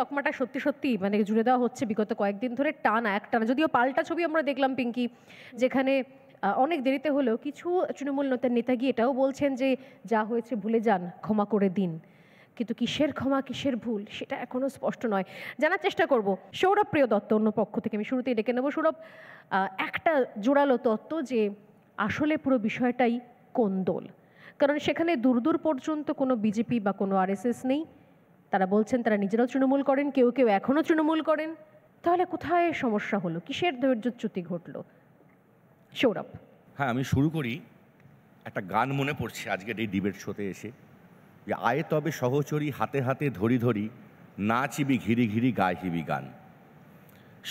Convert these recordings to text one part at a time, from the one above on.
তকমাটা সত্যি সত্যি মানে জুড়ে দেওয়া হচ্ছে বিগত কয়েকদিন ধরে টানা এক টানা মানে যদিও পাল্টা ছবি আমরা দেখলাম পিঙ্কি যেখানে অনেক দেরিতে হলেও কিছু তৃণমূল নেতার নেতা গিয়ে এটাও বলছেন যে যা হয়েছে ভুলে যান ক্ষমা করে দিন কিন্তু কিসের ক্ষমা কিসের ভুল সেটা এখনও স্পষ্ট নয় জানার চেষ্টা করব সৌরভ প্রিয় দত্ত অন্য পক্ষ থেকে আমি শুরুতেই ডেকে নেব সৌরভ একটা জোরালো তত্ত্ব যে আসলে পুরো বিষয়টাই কোন দোল কারণ সেখানে দূর দূর পর্যন্ত কোনো বিজেপি বা কোনো আরএসএস নেই তারা বলছেন তারা নিজেরাও তৃণমূল করেন কেউ কেউ এখনও তৃণমূল করেন তাহলে কোথায় সমস্যা হলো কিসের ধৈর্যচ্যুতি ঘটল সৌরভ হ্যাঁ আমি শুরু করি একটা গান মনে পড়ছে আজকের এই ডিবেট শোতে এসে যে আয় তবে সহচরী হাতে হাতে ধরি ধরি না চিবি ঘিরি ঘিরি গায়ে হিবি গান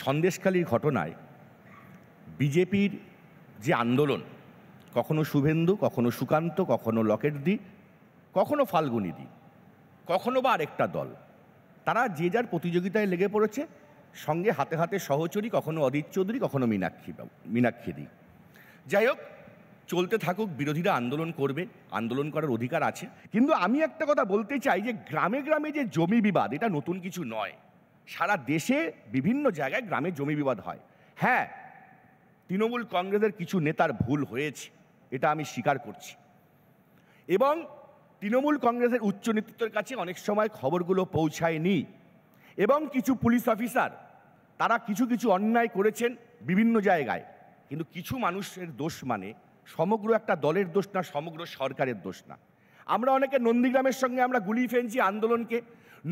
সন্দেশকালীর ঘটনায় বিজেপির যে আন্দোলন কখনো শুভেন্দু কখনো সুকান্ত কখনো লকেট দি কখনো দিই কখনো বা আরেকটা দল তারা যে যার প্রতিযোগিতায় লেগে পড়েছে সঙ্গে হাতে হাতে সহচরী কখনো অদিত চৌধুরী কখনো মীনাক্ষী মীনাক্ষীদি যাই হোক চলতে থাকুক বিরোধীরা আন্দোলন করবে আন্দোলন করার অধিকার আছে কিন্তু আমি একটা কথা বলতে চাই যে গ্রামে গ্রামে যে জমি বিবাদ এটা নতুন কিছু নয় সারা দেশে বিভিন্ন জায়গায় গ্রামে জমি বিবাদ হয় হ্যাঁ তৃণমূল কংগ্রেসের কিছু নেতার ভুল হয়েছে এটা আমি স্বীকার করছি এবং তৃণমূল কংগ্রেসের উচ্চ নেতৃত্বের কাছে অনেক সময় খবরগুলো পৌঁছায়নি এবং কিছু পুলিশ অফিসার তারা কিছু কিছু অন্যায় করেছেন বিভিন্ন জায়গায় কিন্তু কিছু মানুষের দোষ মানে সমগ্র একটা দলের দোষ না সমগ্র সরকারের দোষ না আমরা অনেকে নন্দীগ্রামের সঙ্গে আমরা গুলি ফেলছি আন্দোলনকে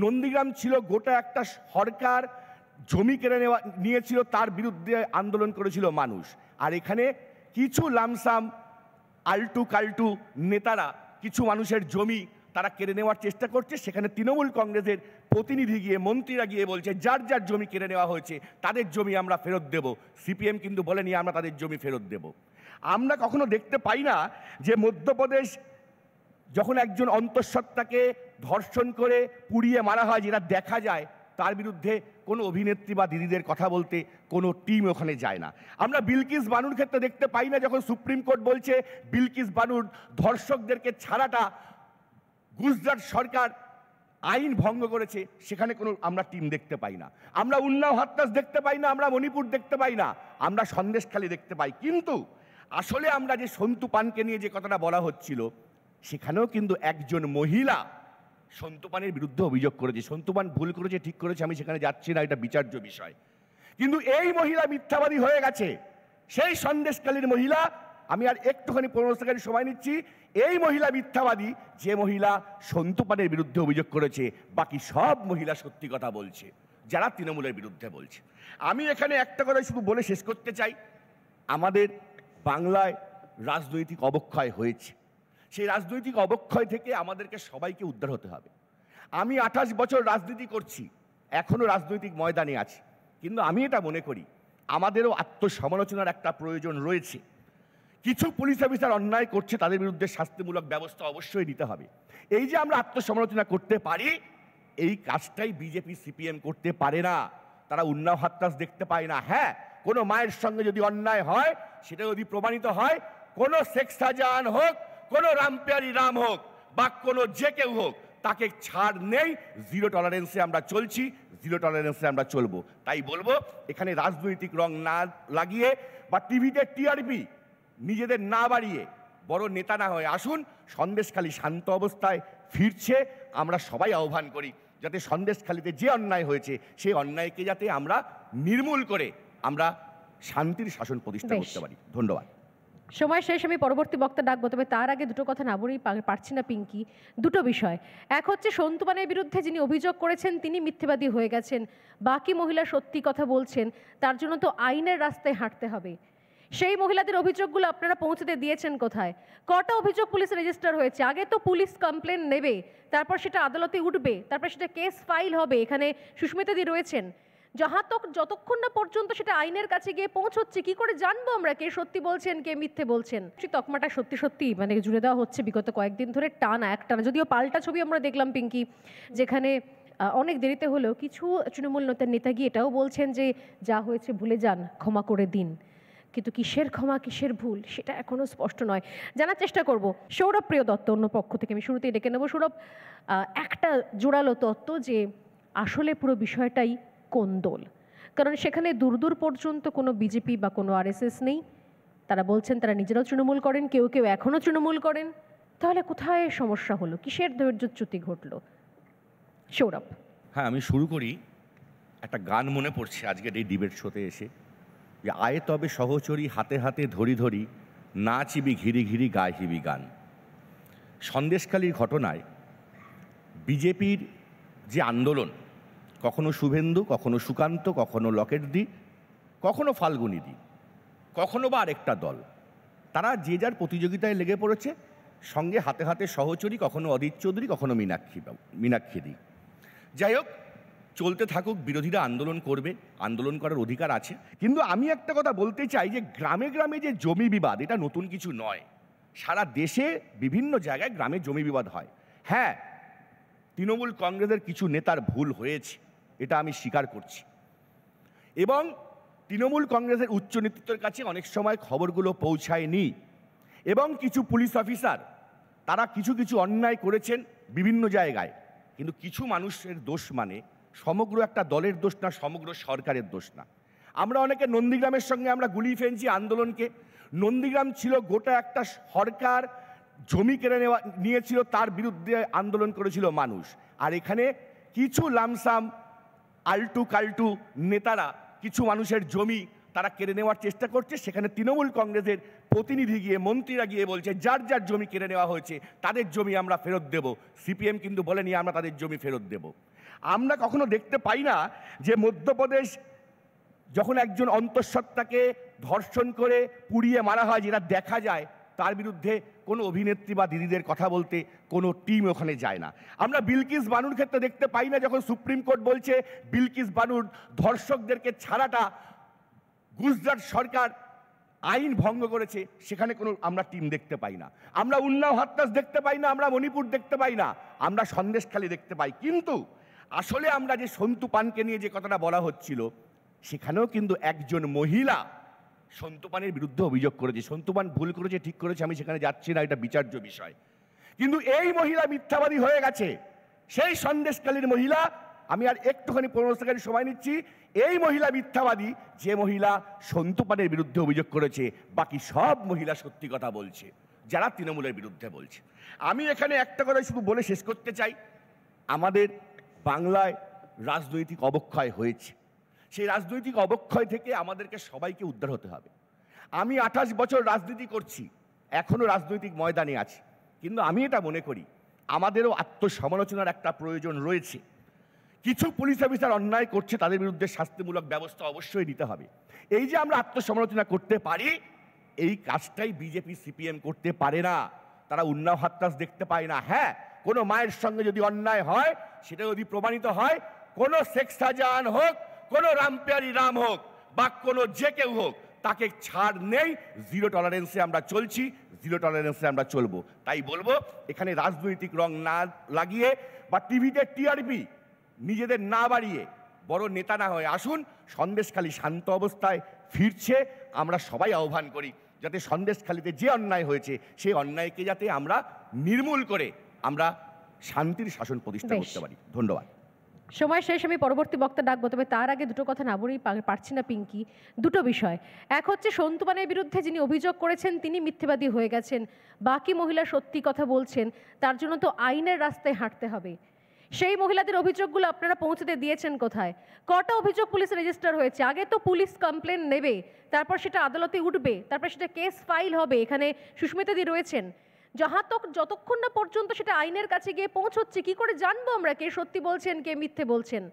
নন্দীগ্রাম ছিল গোটা একটা সরকার জমি কেড়ে নেওয়া নিয়েছিল তার বিরুদ্ধে আন্দোলন করেছিল মানুষ আর এখানে কিছু লামসাম আলটু কালটু নেতারা কিছু মানুষের জমি তারা কেড়ে নেওয়ার চেষ্টা করছে সেখানে তৃণমূল কংগ্রেসের প্রতিনিধি গিয়ে মন্ত্রীরা গিয়ে বলছে যার যার জমি কেড়ে নেওয়া হয়েছে তাদের জমি আমরা ফেরত দেব সিপিএম কিন্তু বলেনি আমরা তাদের জমি ফেরত দেব আমরা কখনো দেখতে পাই না যে মধ্যপ্রদেশ যখন একজন অন্তঃসত্ত্বাকে ধর্ষণ করে পুড়িয়ে মারা হয় যেটা দেখা যায় তার বিরুদ্ধে কোনো অভিনেত্রী বা দিদিদের কথা বলতে কোনো টিম ওখানে যায় না আমরা বিলকিস বানুর ক্ষেত্রে দেখতে পাই না যখন সুপ্রিম কোর্ট বলছে বিলকিস বানুর ধর্ষকদেরকে ছাড়াটা গুজরাট সরকার আইন ভঙ্গ করেছে সেখানে কোনো আমরা টিম দেখতে পাই না আমরা উন্নাও হাত্তাস দেখতে পাই না আমরা মণিপুর দেখতে পাই না আমরা সন্দেশখালি দেখতে পাই কিন্তু আসলে আমরা যে সন্তু পানকে নিয়ে যে কথাটা বলা হচ্ছিল সেখানেও কিন্তু একজন মহিলা সন্তুপানের বিরুদ্ধে অভিযোগ করেছে সন্তুপান ভুল করেছে ঠিক করেছে আমি সেখানে যাচ্ছি না এটা বিচার্য বিষয় কিন্তু এই মহিলা মিথ্যাবাদী হয়ে গেছে সেই সন্দেশকালীন মহিলা আমি আর একটুখানি পনেরো সময় নিচ্ছি এই মহিলা মিথ্যাবাদী যে মহিলা সন্তুপানের বিরুদ্ধে অভিযোগ করেছে বাকি সব মহিলা সত্যি কথা বলছে যারা তৃণমূলের বিরুদ্ধে বলছে আমি এখানে একটা কথা শুধু বলে শেষ করতে চাই আমাদের বাংলায় রাজনৈতিক অবক্ষয় হয়েছে সেই রাজনৈতিক অবক্ষয় থেকে আমাদেরকে সবাইকে উদ্ধার হতে হবে আমি আঠাশ বছর রাজনীতি করছি এখনও রাজনৈতিক ময়দানে আছি কিন্তু আমি এটা মনে করি আমাদেরও আত্মসমালোচনার একটা প্রয়োজন রয়েছে কিছু পুলিশ অফিসার অন্যায় করছে তাদের বিরুদ্ধে শাস্তিমূলক ব্যবস্থা অবশ্যই নিতে হবে এই যে আমরা আত্মসমালোচনা করতে পারি এই কাজটাই বিজেপি সিপিএম করতে পারে না তারা উন্নাও হাত্তাস দেখতে পায় না হ্যাঁ কোনো মায়ের সঙ্গে যদি অন্যায় হয় সেটা যদি প্রমাণিত হয় কোনো শেখ শাহজাহান হোক কোনো রামপ্যারি রাম হোক বা কোনো যে কেউ হোক তাকে ছাড় নেই জিরো টলারেন্সে আমরা চলছি জিরো টলারেন্সে আমরা চলবো তাই বলবো এখানে রাজনৈতিক রং না লাগিয়ে বা টিভিতে টিআরপি নিজেদের না বাড়িয়ে বড় নেতা না হয়ে আসুন সন্দেশখালী শান্ত অবস্থায় ফিরছে আমরা সবাই আহ্বান করি যাতে সন্দেশখালীতে যে অন্যায় হয়েছে সেই অন্যায়কে যাতে আমরা নির্মূল করে আমরা শান্তির শাসন প্রতিষ্ঠা করতে পারি ধন্যবাদ সময় শেষ আমি পরবর্তী বক্তা ডাকবো তবে তার আগে দুটো কথা না বলেই পারছি না পিঙ্কি দুটো বিষয় এক হচ্ছে সন্তুমানের বিরুদ্ধে যিনি অভিযোগ করেছেন তিনি মিথ্যেবাদী হয়ে গেছেন বাকি মহিলা সত্যি কথা বলছেন তার জন্য তো আইনের রাস্তায় হাঁটতে হবে সেই মহিলাদের অভিযোগগুলো আপনারা পৌঁছতে দিয়েছেন কোথায় কটা অভিযোগ পুলিশ রেজিস্টার হয়েছে আগে তো পুলিশ কমপ্লেন নেবে তারপর সেটা আদালতে উঠবে তারপর সেটা কেস ফাইল হবে এখানে সুস্মিতাদি রয়েছেন যাহা তক যতক্ষণ না পর্যন্ত সেটা আইনের কাছে গিয়ে পৌঁছচ্ছে কি করে জানবো আমরা কে সত্যি বলছেন কে মিথ্যে বলছেন সেই তকমাটা সত্যি সত্যি মানে জুড়ে দেওয়া হচ্ছে বিগত কয়েকদিন ধরে টানা এক টানা যদিও পাল্টা ছবি আমরা দেখলাম পিঙ্কি যেখানে অনেক দেরিতে হলেও কিছু তৃণমূল নেতার নেতা গিয়ে এটাও বলছেন যে যা হয়েছে ভুলে যান ক্ষমা করে দিন কিন্তু কিসের ক্ষমা কিসের ভুল সেটা এখনও স্পষ্ট নয় জানার চেষ্টা করব সৌরভ প্রিয় দত্ত অন্য পক্ষ থেকে আমি শুরুতেই ডেকে নেব সৌরভ একটা জোরালো তত্ত্ব যে আসলে পুরো বিষয়টাই দল কারণ সেখানে দূর দূর পর্যন্ত কোনো বিজেপি বা কোনো আরএসএস নেই তারা বলছেন তারা নিজেরাও তৃণমূল করেন কেউ কেউ এখনও তৃণমূল করেন তাহলে কোথায় সমস্যা হলো কিসের ধৈর্যচ্যুতি ঘটল সৌরভ হ্যাঁ আমি শুরু করি একটা গান মনে পড়ছে আজকের এই ডিবেট শোতে এসে যে আয় তবে সহচরী হাতে হাতে ধরি ধরি না চিবি ঘিরি ঘিরি গায়ে হিবি গান সন্দেশকালীর ঘটনায় বিজেপির যে আন্দোলন কখনো শুভেন্দু কখনো সুকান্ত কখনো লকেট দি কখনো ফাল্গুনি দি কখনো বা আরেকটা দল তারা যে যার প্রতিযোগিতায় লেগে পড়েছে সঙ্গে হাতে হাতে সহচরী কখনো অদিত চৌধুরী কখনো মীনাক্ষী মীনাক্ষী দি যাই হোক চলতে থাকুক বিরোধীরা আন্দোলন করবে আন্দোলন করার অধিকার আছে কিন্তু আমি একটা কথা বলতে চাই যে গ্রামে গ্রামে যে জমি বিবাদ এটা নতুন কিছু নয় সারা দেশে বিভিন্ন জায়গায় গ্রামে জমি বিবাদ হয় হ্যাঁ তৃণমূল কংগ্রেসের কিছু নেতার ভুল হয়েছে এটা আমি স্বীকার করছি এবং তৃণমূল কংগ্রেসের উচ্চ নেতৃত্বের কাছে অনেক সময় খবরগুলো পৌঁছায়নি এবং কিছু পুলিশ অফিসার তারা কিছু কিছু অন্যায় করেছেন বিভিন্ন জায়গায় কিন্তু কিছু মানুষের দোষ মানে সমগ্র একটা দলের দোষ না সমগ্র সরকারের দোষ না আমরা অনেকে নন্দীগ্রামের সঙ্গে আমরা গুলি ফেলছি আন্দোলনকে নন্দীগ্রাম ছিল গোটা একটা সরকার জমি কেড়ে নেওয়া নিয়েছিল তার বিরুদ্ধে আন্দোলন করেছিল মানুষ আর এখানে কিছু লামসাম আলটু কালটু নেতারা কিছু মানুষের জমি তারা কেড়ে নেওয়ার চেষ্টা করছে সেখানে তৃণমূল কংগ্রেসের প্রতিনিধি গিয়ে মন্ত্রীরা গিয়ে বলছে যার যার জমি কেড়ে নেওয়া হয়েছে তাদের জমি আমরা ফেরত দেব সিপিএম কিন্তু বলেনি আমরা তাদের জমি ফেরত দেব আমরা কখনো দেখতে পাই না যে মধ্যপ্রদেশ যখন একজন অন্তঃসত্ত্বাকে ধর্ষণ করে পুড়িয়ে মারা হয় যেটা দেখা যায় তার বিরুদ্ধে কোনো অভিনেত্রী বা দিদিদের কথা বলতে কোনো টিম ওখানে যায় না আমরা বিলকিস বানুর ক্ষেত্রে দেখতে পাই না যখন সুপ্রিম কোর্ট বলছে বিলকিস বানুর ধর্ষকদেরকে ছাড়াটা গুজরাট সরকার আইন ভঙ্গ করেছে সেখানে কোনো আমরা টিম দেখতে পাই না আমরা উন্নাও হাত্তাস দেখতে পাই না আমরা মণিপুর দেখতে পাই না আমরা সন্দেশখালি দেখতে পাই কিন্তু আসলে আমরা যে সন্তু পানকে নিয়ে যে কথাটা বলা হচ্ছিল সেখানেও কিন্তু একজন মহিলা সন্তুপানের বিরুদ্ধে অভিযোগ করেছে সন্তুপান ভুল করেছে ঠিক করেছে আমি সেখানে যাচ্ছি না এটা বিচার্য বিষয় কিন্তু এই মহিলা মিথ্যাবাদী হয়ে গেছে সেই সন্দেশকালীন মহিলা আমি আর একটুখানি পনেরো সময় নিচ্ছি এই মহিলা মিথ্যাবাদী যে মহিলা সন্তুপানের বিরুদ্ধে অভিযোগ করেছে বাকি সব মহিলা সত্যি কথা বলছে যারা তৃণমূলের বিরুদ্ধে বলছে আমি এখানে একটা কথা শুধু বলে শেষ করতে চাই আমাদের বাংলায় রাজনৈতিক অবক্ষয় হয়েছে সেই রাজনৈতিক অবক্ষয় থেকে আমাদেরকে সবাইকে উদ্ধার হতে হবে আমি আঠাশ বছর রাজনীতি করছি এখনও রাজনৈতিক ময়দানে আছি কিন্তু আমি এটা মনে করি আমাদেরও আত্মসমালোচনার একটা প্রয়োজন রয়েছে কিছু পুলিশ অফিসার অন্যায় করছে তাদের বিরুদ্ধে শাস্তিমূলক ব্যবস্থা অবশ্যই নিতে হবে এই যে আমরা আত্মসমালোচনা করতে পারি এই কাজটাই বিজেপি সিপিএম করতে পারে না তারা উন্নাও হাত্তাস দেখতে পায় না হ্যাঁ কোনো মায়ের সঙ্গে যদি অন্যায় হয় সেটা যদি প্রমাণিত হয় কোনো শেখ হোক কোনো রামপ্যারি রাম হোক বা কোনো যে কেউ হোক তাকে ছাড় নেই জিরো টলারেন্সে আমরা চলছি জিরো টলারেন্সে আমরা চলবো তাই বলবো এখানে রাজনৈতিক রং না লাগিয়ে বা টিভিতে টিআরপি নিজেদের না বাড়িয়ে বড় নেতা না হয়ে আসুন সন্দেশখালী শান্ত অবস্থায় ফিরছে আমরা সবাই আহ্বান করি যাতে সন্দেশখালীতে যে অন্যায় হয়েছে সেই অন্যায়কে যাতে আমরা নির্মূল করে আমরা শান্তির শাসন প্রতিষ্ঠা করতে পারি ধন্যবাদ সময় শেষ আমি পরবর্তী বক্তা ডাকবো তবে তার আগে দুটো কথা না বলেই পারছি না পিঙ্কি দুটো বিষয় এক হচ্ছে সন্তুমানের বিরুদ্ধে যিনি অভিযোগ করেছেন তিনি মিথ্যেবাদী হয়ে গেছেন বাকি মহিলা সত্যি কথা বলছেন তার জন্য তো আইনের রাস্তায় হাঁটতে হবে সেই মহিলাদের অভিযোগগুলো আপনারা পৌঁছতে দিয়েছেন কোথায় কটা অভিযোগ পুলিশ রেজিস্টার হয়েছে আগে তো পুলিশ কমপ্লেন নেবে তারপর সেটা আদালতে উঠবে তারপর সেটা কেস ফাইল হবে এখানে সুস্মিতাদি রয়েছেন যাহা তক যতক্ষণ না পর্যন্ত সেটা আইনের কাছে গিয়ে পৌঁছচ্ছে কি করে জানবো আমরা কে সত্যি বলছেন কে মিথ্যে বলছেন